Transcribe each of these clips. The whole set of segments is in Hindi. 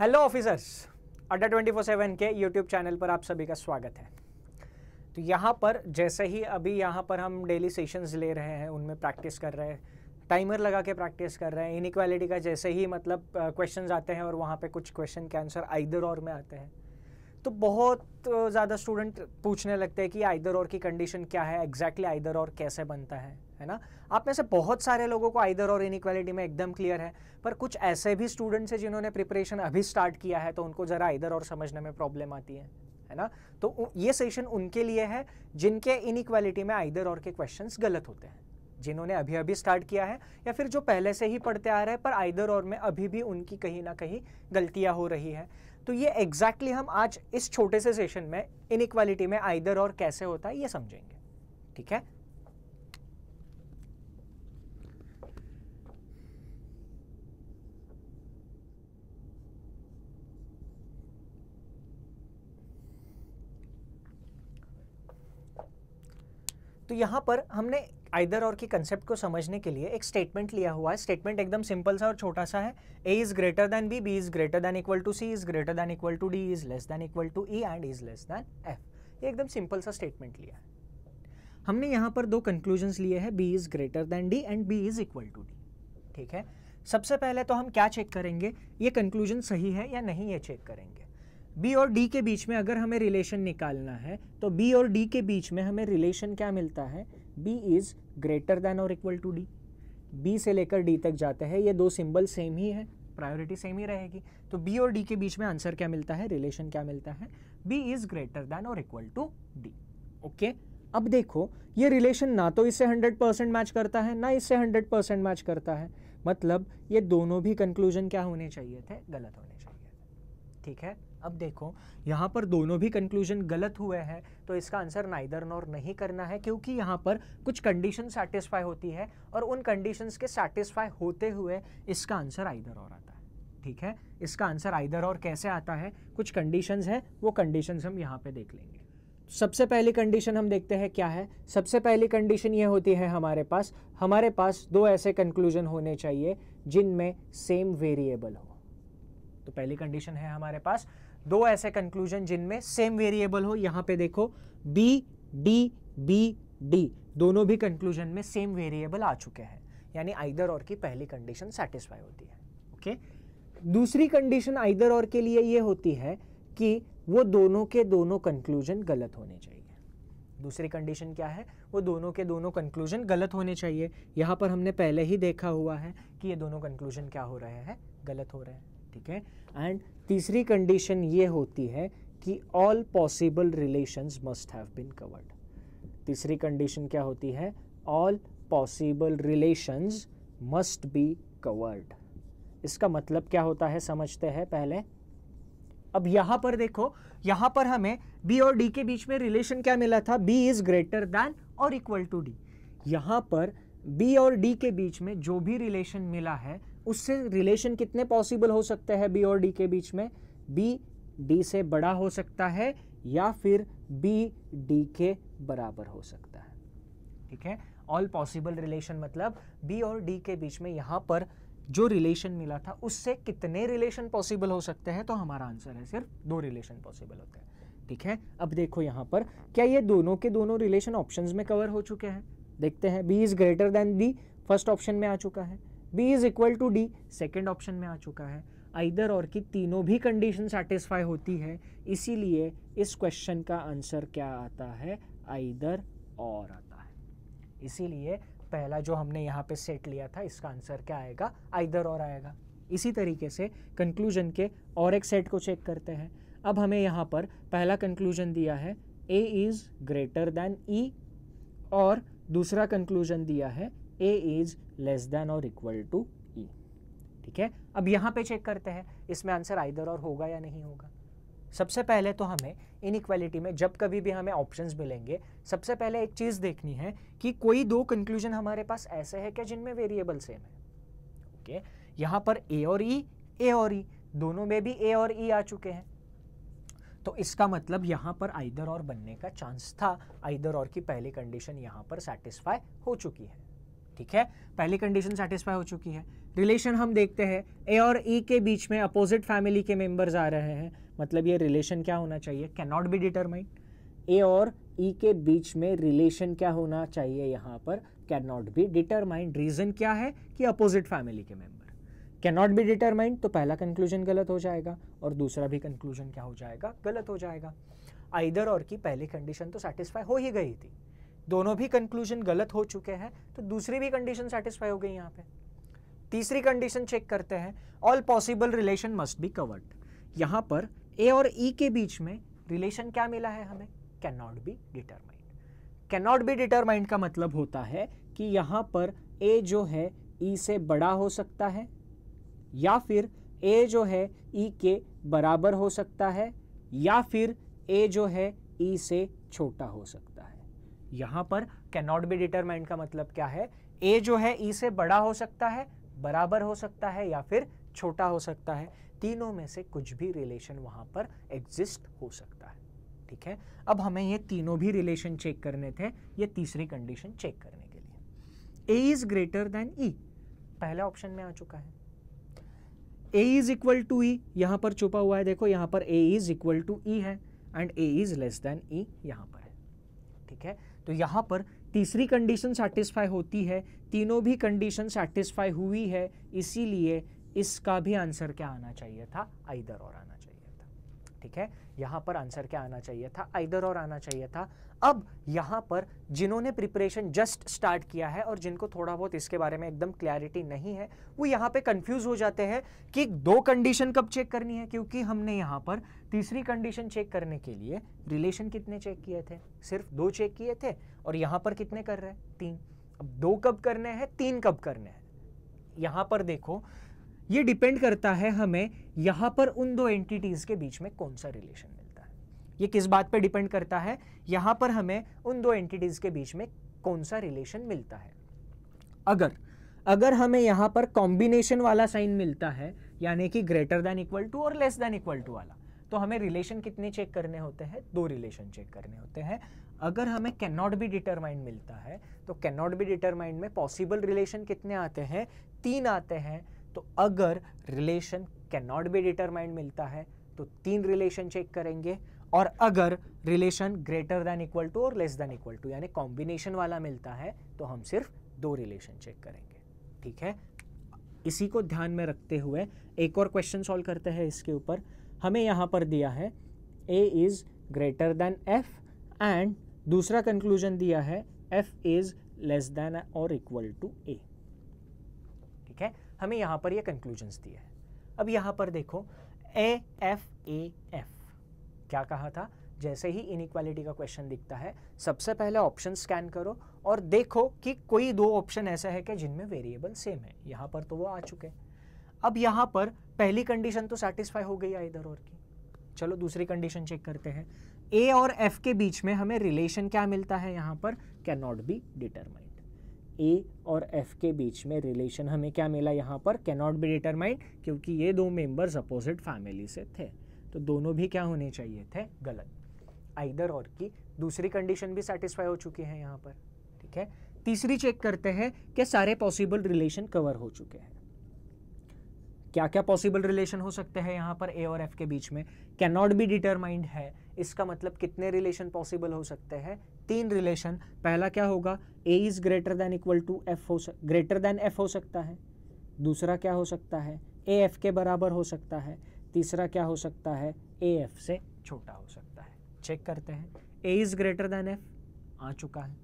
Hello officers Adda twenty four seven के यूट्यूब चैनल पर आप सभी का स्वागत है तो यहाँ पर जैसे ही अभी यहाँ पर हम डेली सेशंस ले रहे हैं उनमें प्रैक्टिस कर रहे हैं टाइमर लगा के प्रैक्टिस कर रहे हैं इनिक्वालिटी का जैसे ही मतलब क्वेश्चन आते हैं और वहाँ पर कुछ क्वेश्चन के आंसर आइदर और में आते हैं तो बहुत ज़्यादा स्टूडेंट पूछने लगते हैं कि आइदर और की कंडीशन क्या है एग्जैक्टली आइदर और कैसे बनता है है ना आप में से बहुत सारे लोगों को आइदर और इनिक्वालिटी में एकदम क्लियर है पर कुछ ऐसे भी स्टूडेंट्स हैं जिन्होंने प्रिपरेशन अभी स्टार्ट किया है तो उनको ज़रा आइदर और समझने में प्रॉब्लम आती है है ना तो ये सेशन उनके लिए है जिनके इनिक्वालिटी में आइदर और के क्वेश्चंस गलत होते हैं जिन्होंने अभी अभी स्टार्ट किया है या फिर जो पहले से ही पढ़ते आ रहे हैं पर आइदर और में अभी भी उनकी कहीं ना कहीं गलतियाँ हो रही है तो ये एग्जैक्टली exactly हम आज इस छोटे से सेशन में इक्वालिटी में आइदर और कैसे होता है ये समझेंगे ठीक है तो यहां पर हमने आइदर और की कंसेप्ट को समझने के लिए एक स्टेटमेंट लिया हुआ है स्टेटमेंट एकदम सिंपल सा और छोटा सा है A is greater than B B is greater than equal to C is greater than equal to D is less than equal to E and is less than F ये एकदम सिंपल सा स्टेटमेंट लिया है हमने यहाँ पर दो कंक्लूजन लिए हैं B is greater than D and B is equal to D ठीक है सबसे पहले तो हम क्या चेक करेंगे ये कंक्लूजन सही है या नहीं ये चेक करेंगे बी और डी के बीच में अगर हमें रिलेशन निकालना है तो बी और डी के बीच में हमें रिलेशन क्या मिलता है बी इज़ ग्रेटर देन और इक्वल टू डी बी से लेकर डी तक जाता है ये दो सिंबल सेम ही है प्रायोरिटी सेम ही रहेगी तो बी और डी के बीच में आंसर क्या मिलता है रिलेशन क्या मिलता है बी इज़ ग्रेटर देन और इक्वल टू डी ओके अब देखो ये रिलेशन ना तो इससे 100 परसेंट मैच करता है ना इससे 100 परसेंट मैच करता है मतलब ये दोनों भी कंक्लूजन क्या होने चाहिए थे गलत होने चाहिए थे ठीक है अब देखो यहाँ पर दोनों भी कंक्लूजन गलत हुए हैं तो इसका आंसर नाइदर नॉर नहीं करना है क्योंकि यहाँ पर कुछ कंडीशन सेटिस्फाई होती है और उन कंडीशंस के सेटिस्फाई होते हुए इसका आंसर आइदर और आता है ठीक है इसका आंसर आइदर और कैसे आता है कुछ कंडीशंस है वो कंडीशंस हम यहाँ पे देख लेंगे सबसे पहली कंडीशन हम देखते हैं क्या है सबसे पहली कंडीशन ये होती है हमारे पास हमारे पास दो ऐसे कंक्लूजन होने चाहिए जिनमें सेम वेरिएबल हो तो पहली कंडीशन है हमारे पास दो ऐसे कंक्लूजन जिनमें सेम वेरिएबल हो यहाँ पे देखो बी डी बी डी दोनों भी कंक्लूजन में सेम वेरिएबल आ चुके हैं यानी आइदर और की पहली कंडीशन सेटिस्फाई होती है ओके दूसरी कंडीशन आइदर और के लिए ये होती है कि वो दोनों के दोनों कंक्लूजन गलत होने चाहिए दूसरी कंडीशन क्या है वो दोनों के दोनों कंक्लूजन गलत होने चाहिए यहाँ पर हमने पहले ही देखा हुआ है कि ये दोनों कंक्लूजन क्या हो रहे हैं गलत हो रहे हैं ठीक है एंड तीसरी कंडीशन ये होती है कि all possible relations must have been covered तीसरी कंडीशन क्या होती है all possible relations must be covered इसका मतलब क्या होता है समझते हैं पहले अब यहां पर देखो यहां पर हमें बी और डी के बीच में रिलेशन क्या मिला था बी इज ग्रेटर दैन और इक्वल टू डी यहां पर बी और डी के बीच में जो भी रिलेशन मिला है उससे रिलेशन कितने पॉसिबल हो सकते हैं बी और डी के बीच में बी डी से बड़ा हो सकता है या फिर बी डी के बराबर हो सकता है ठीक है ऑल पॉसिबल रिलेशन मतलब बी और डी के बीच में यहाँ पर जो रिलेशन मिला था उससे कितने रिलेशन पॉसिबल हो सकते हैं तो हमारा आंसर है सिर्फ दो रिलेशन पॉसिबल होते हैं ठीक है अब देखो यहाँ पर क्या ये दोनों के दोनों रिलेशन ऑप्शंस में कवर हो चुके हैं देखते हैं B is greater than D first option में आ चुका है B is equal to D second option में आ चुका है आइदर और की तीनों भी कंडीशन सेटिस्फाई होती है इसीलिए इस क्वेश्चन का आंसर क्या आता है आइदर और आता है इसीलिए पहला जो हमने यहाँ पे सेट लिया था इसका आंसर क्या आएगा आइदर और आएगा इसी तरीके से कंक्लूजन के और एक सेट को चेक करते हैं अब हमें यहाँ पर पहला कंक्लूजन दिया है A is greater than E और दूसरा कंक्लूजन दिया है ए इज लेस देन और इक्वल टू ई ठीक है अब यहाँ पे चेक करते हैं इसमें आंसर आइदर और होगा या नहीं होगा सबसे पहले तो हमें इक्वालिटी में जब कभी भी हमें ऑप्शंस मिलेंगे सबसे पहले एक चीज़ देखनी है कि कोई दो कंक्लूजन हमारे पास ऐसे है क्या जिनमें वेरिएबल सेम है ओके okay? यहाँ पर ए और ई e, ए और ई e, दोनों में भी ए और ई e आ चुके हैं तो इसका मतलब यहाँ पर आइदर और बनने का चांस था आइदर और की पहली कंडीशन यहाँ पर सेटिस्फाई हो चुकी है ठीक है पहली कंडीशन सेटिस्फाई हो चुकी है रिलेशन हम देखते हैं ए और ई e के बीच में अपोजिट फैमिली के मेंबर्स आ रहे हैं मतलब ये रिलेशन क्या होना चाहिए can not be determined A और ई e के बीच में रिलेशन क्या होना चाहिए यहाँ पर can not be determined reason क्या है कि अपोजिट फैमिली के member can not be determined तो पहला कंक्लूजन गलत हो जाएगा और दूसरा भी कंक्लूजन क्या हो जाएगा गलत हो जाएगा आइदर और की पहली कंडीशन तो सेटिस्फाई हो ही गई थी दोनों भी कंक्लूजन गलत हो चुके हैं तो दूसरी भी कंडीशन सेटिस्फाई हो गई यहाँ पे तीसरी कंडीशन चेक करते हैं all possible relation must be covered यहाँ पर ए और ई e के बीच में रिलेशन क्या मिला है हमें can not be determined can not be determined का मतलब होता है कि यहाँ पर ए जो है ई e से बड़ा हो सकता है या फिर ए जो है ई के बराबर हो सकता है या फिर ए जो है ई से छोटा हो सकता है यहां पर कैनॉट बी डिटरमाइंड का मतलब क्या है ए जो है ई e से बड़ा हो सकता है बराबर हो सकता है या फिर छोटा हो सकता है तीनों में से कुछ भी रिलेशन वहाँ पर एग्जिस्ट हो सकता है ठीक है अब हमें ये तीनों भी रिलेशन चेक करने थे ये तीसरी कंडीशन चेक करने के लिए A is greater than E पहला ऑप्शन में आ चुका है A is equal to E यहाँ पर छुपा हुआ है देखो यहाँ पर A is equal to E है and A is less than E यहाँ पर है ठीक है तो यहाँ पर तीसरी कंडीशन सेटिस्फाई होती है तीनों भी कंडीशन सेटिस्फाई हुई है इसीलिए इसका भी आंसर क्या आना चाहिए था आइदर और आना चाहिए ठीक है यहाँ पर आंसर क्या आना चाहिए था आइदर और आना चाहिए था अब यहाँ पर जिन्होंने प्रिपरेशन जस्ट स्टार्ट किया है और जिनको थोड़ा बहुत इसके बारे में एकदम क्लैरिटी नहीं है वो यहाँ पे कंफ्यूज हो जाते हैं कि दो कंडीशन कब चेक करनी है क्योंकि हमने यहाँ पर तीसरी कंडीशन चेक करने के लिए रिलेशन कितने चेक किए थे सिर्फ दो चेक किए थे और यहाँ पर कितने कर रहे हैं तीन अब दो कब करने हैं तीन कब करने हैं यहाँ पर देखो ये डिपेंड करता है हमें यहाँ पर उन दो एंटिटीज़ के बीच में कौन सा रिलेशन मिलता है ये किस बात पे डिपेंड करता है यहाँ पर हमें उन दो एंटिटीज़ के बीच में कौन सा रिलेशन मिलता है अगर अगर हमें यहाँ पर कॉम्बिनेशन वाला साइन मिलता है यानी कि ग्रेटर दैन इक्वल टू और लेस देन इक्वल टू वाला तो हमें रिलेशन कितने चेक करने होते हैं दो रिलेशन चेक करने होते हैं अगर हमें कैन नॉट बी डिटरमाइंड मिलता है तो कैन नॉट बी डिटरमाइंड में पॉसिबल रिलेशन कितने आते हैं तीन आते हैं तो अगर relation can not be determined मिलता है तो तीन रिलेशन चेक करेंगे और अगर relation greater than equal to और लेस दैन इक्वल टू यानी कॉम्बिनेशन वाला मिलता है तो हम सिर्फ दो रिलेशन चेक करेंगे ठीक है इसी को ध्यान में रखते हुए एक और क्वेश्चन सॉल्व करते हैं इसके ऊपर हमें यहाँ पर दिया है A is greater than F and दूसरा कंक्लूजन दिया है एफ इज़ लेस देन और इक्वल टू ए ठीक है हमें यहाँ पर ये कंक्लूजन्स दिए हैं अब यहाँ पर देखो ए एफ ए एफ क्या कहा था जैसे ही इनक्वालिटी का क्वेश्चन दिखता है सबसे पहले ऑप्शन स्कैन करो और देखो कि कोई दो ऑप्शन ऐसा है कि जिनमें वेरिएबल सेम है यहाँ पर तो वो आ चुके अब यहाँ पर पहली कंडीशन तो सेटिस्फाई हो गई है इधर और की चलो दूसरी कंडीशन चेक करते हैं ए और एफ के बीच में हमें रिलेशन क्या मिलता है यहाँ पर can not be determine A और एफ के बीच में रिलेशन हमें क्या मिला यहाँ पर कैनॉट बी डिटरमाइंड क्योंकि ये दो मेंबर्स अपोजिट फैमिली से थे तो दोनों भी क्या होने चाहिए थे गलत आइदर और की दूसरी कंडीशन भी सेटिस्फाई हो चुकी है यहाँ पर ठीक है तीसरी चेक करते हैं कि सारे पॉसिबल रिलेशन कवर हो चुके हैं क्या क्या पॉसिबल रिलेशन हो सकते हैं यहाँ पर ए और एफ के बीच में कैन नॉट बी डिटरमाइंड है इसका मतलब कितने रिलेशन पॉसिबल हो सकते हैं तीन रिलेशन पहला क्या होगा A is greater than equal to F हो ग्रेटर दैन एफ हो सकता है दूसरा क्या हो सकता है ए एफ के बराबर हो सकता है तीसरा क्या हो सकता है ए एफ से छोटा हो सकता है चेक करते हैं A is greater than F आ चुका है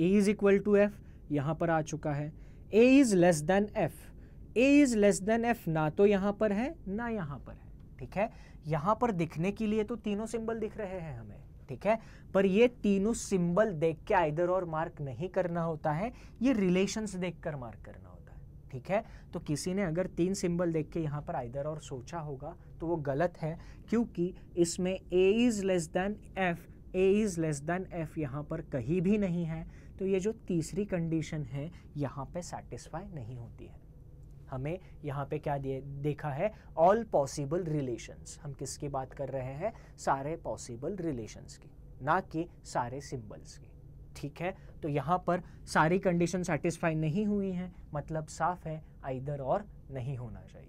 A is equal to F यहाँ पर आ चुका है A is less than F A is less than F ना तो यहाँ पर है ना यहाँ पर है ठीक है यहाँ पर दिखने के लिए तो तीनों सिंबल दिख रहे हैं हमें ठीक है पर ये तीनों सिंबल देख के आइदर और मार्क नहीं करना होता है ये रिलेशंस देखकर मार्क करना होता है ठीक है तो किसी ने अगर तीन सिंबल देख के यहाँ पर आइदर और सोचा होगा तो वो गलत है क्योंकि इसमें A is less than F A is less than F यहाँ पर कहीं भी नहीं है तो ये जो तीसरी कंडीशन है यहाँ पे सेटिस्फाई नहीं होती है हमें यहाँ पे क्या दे, देखा है ऑल पॉसिबल रिलेशंस हम किसकी बात कर रहे हैं सारे पॉसिबल रिलेशंस की ना कि सारे सिंबल्स की ठीक है तो यहाँ पर सारी कंडीशन सेटिस्फाई नहीं हुई हैं मतलब साफ है आइदर और नहीं होना चाहिए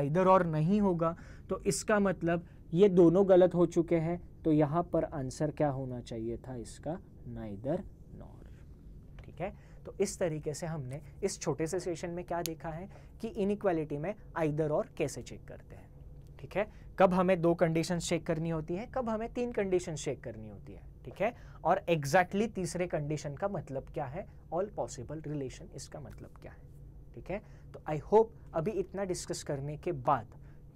आइदर और नहीं होगा तो इसका मतलब ये दोनों गलत हो चुके हैं तो यहाँ पर आंसर क्या होना चाहिए था इसका नाइदर नॉर ठीक है तो इस तरीके से हमने इस छोटे से सेशन में क्या देखा है कि इनक्वालिटी में आइदर और कैसे चेक करते हैं ठीक है कब हमें दो कंडीशन चेक करनी होती है कब हमें तीन कंडीशन चेक करनी होती है ठीक है और एग्जैक्टली exactly तीसरे कंडीशन का मतलब क्या है ऑल पॉसिबल रिलेशन इसका मतलब क्या है ठीक है तो आई होप अभी इतना डिस्कस करने के बाद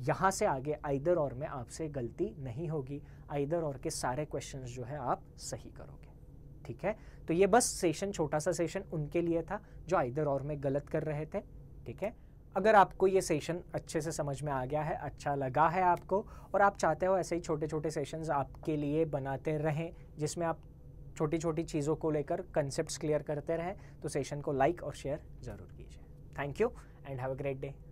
यहाँ से आगे आइदर और में आपसे गलती नहीं होगी आइदर और के सारे क्वेश्चंस जो है आप सही करोगे ठीक है तो ये बस सेशन छोटा सा सेशन उनके लिए था जो आइदर और में गलत कर रहे थे ठीक है अगर आपको ये सेशन अच्छे से समझ में आ गया है अच्छा लगा है आपको और आप चाहते हो ऐसे ही छोटे छोटे सेशंस आपके लिए बनाते रहें जिसमें आप छोटी छोटी चीज़ों को लेकर कंसेप्ट क्लियर करते रहें तो सेशन को लाइक और शेयर ज़रूर कीजिए thank you and have a great day